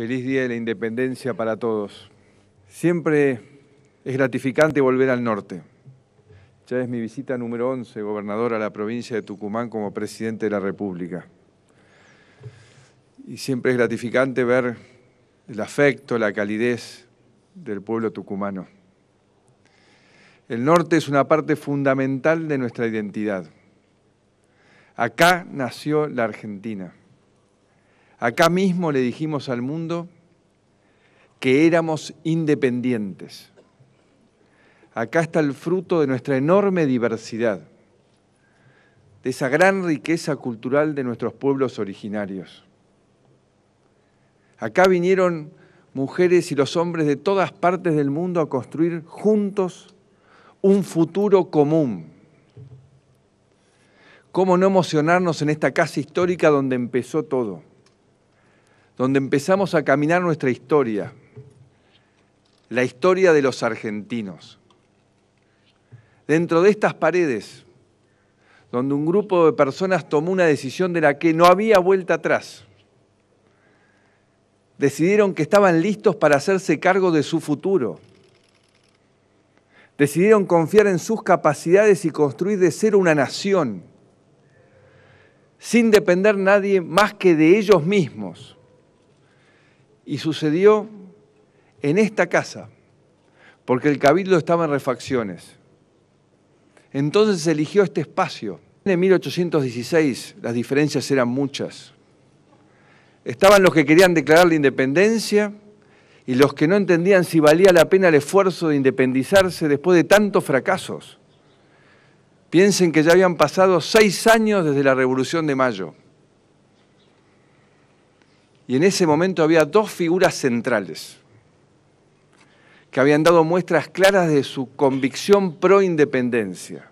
Feliz Día de la Independencia para todos. Siempre es gratificante volver al norte. Ya es mi visita número 11, gobernador, a la provincia de Tucumán como presidente de la República. Y siempre es gratificante ver el afecto, la calidez del pueblo tucumano. El norte es una parte fundamental de nuestra identidad. Acá nació la Argentina. Acá mismo le dijimos al mundo que éramos independientes. Acá está el fruto de nuestra enorme diversidad, de esa gran riqueza cultural de nuestros pueblos originarios. Acá vinieron mujeres y los hombres de todas partes del mundo a construir juntos un futuro común. ¿Cómo no emocionarnos en esta casa histórica donde empezó todo? donde empezamos a caminar nuestra historia, la historia de los argentinos. Dentro de estas paredes, donde un grupo de personas tomó una decisión de la que no había vuelta atrás, decidieron que estaban listos para hacerse cargo de su futuro, decidieron confiar en sus capacidades y construir de ser una nación, sin depender nadie más que de ellos mismos y sucedió en esta casa, porque el cabildo estaba en refacciones. Entonces se eligió este espacio. En 1816 las diferencias eran muchas. Estaban los que querían declarar la independencia y los que no entendían si valía la pena el esfuerzo de independizarse después de tantos fracasos. Piensen que ya habían pasado seis años desde la Revolución de Mayo. Y en ese momento había dos figuras centrales que habían dado muestras claras de su convicción pro independencia.